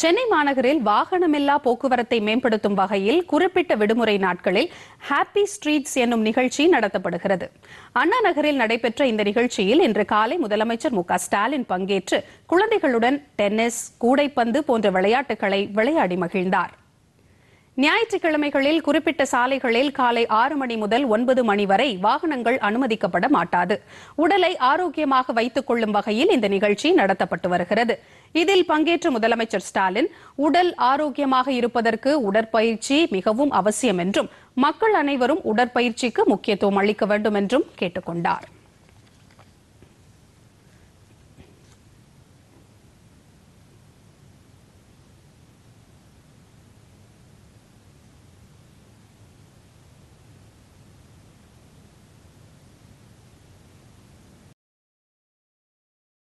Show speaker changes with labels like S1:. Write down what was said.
S1: சென்னை
S2: மாநகரில் வாகனமில்லா போக்குவரத்தை மேம்படுத்தும் வகையில் குறிப்பிட்ட விடுமுறை நாட்களில் ஹாப்பி ஸ்ட்ரீட்ஸ் என்னும் நிகழ்ச்சி நடத்தப்படுகிறது அண்ணா நகரில் நடைபெற்ற இந்த நிகழ்ச்சியில் இன்று காலை முதலமைச்சர் மு ஸ்டாலின் பங்கேற்று குழந்தைகளுடன் டென்னிஸ் கூடைப்பந்து போன்ற விளையாட்டுகளை விளையாடி மகிழ்ந்தார் ஞாயிற்றுக்கிழமைகளில் குறிப்பிட்ட சாலைகளில் காலை ஆறு மணி முதல் ஒன்பது மணி வரை வாகனங்கள் அனுமதிக்கப்பட மாட்டாது உடலை ஆரோக்கியமாக வைத்துக் கொள்ளும் வகையில் இந்த நிகழ்ச்சி நடத்தப்பட்டு வருகிறது இதில் பங்கேற்ற முதலமைச்சர் ஸ்டாலின் உடல் ஆரோக்கியமாக இருப்பதற்கு உடற்பயிற்சி மிகவும் அவசியம் என்றும் மக்கள் அனைவரும் உடற்பயிற்சிக்கு முக்கியத்துவம் அளிக்க வேண்டும் என்றும் கேட்டுக்கொண்டாா்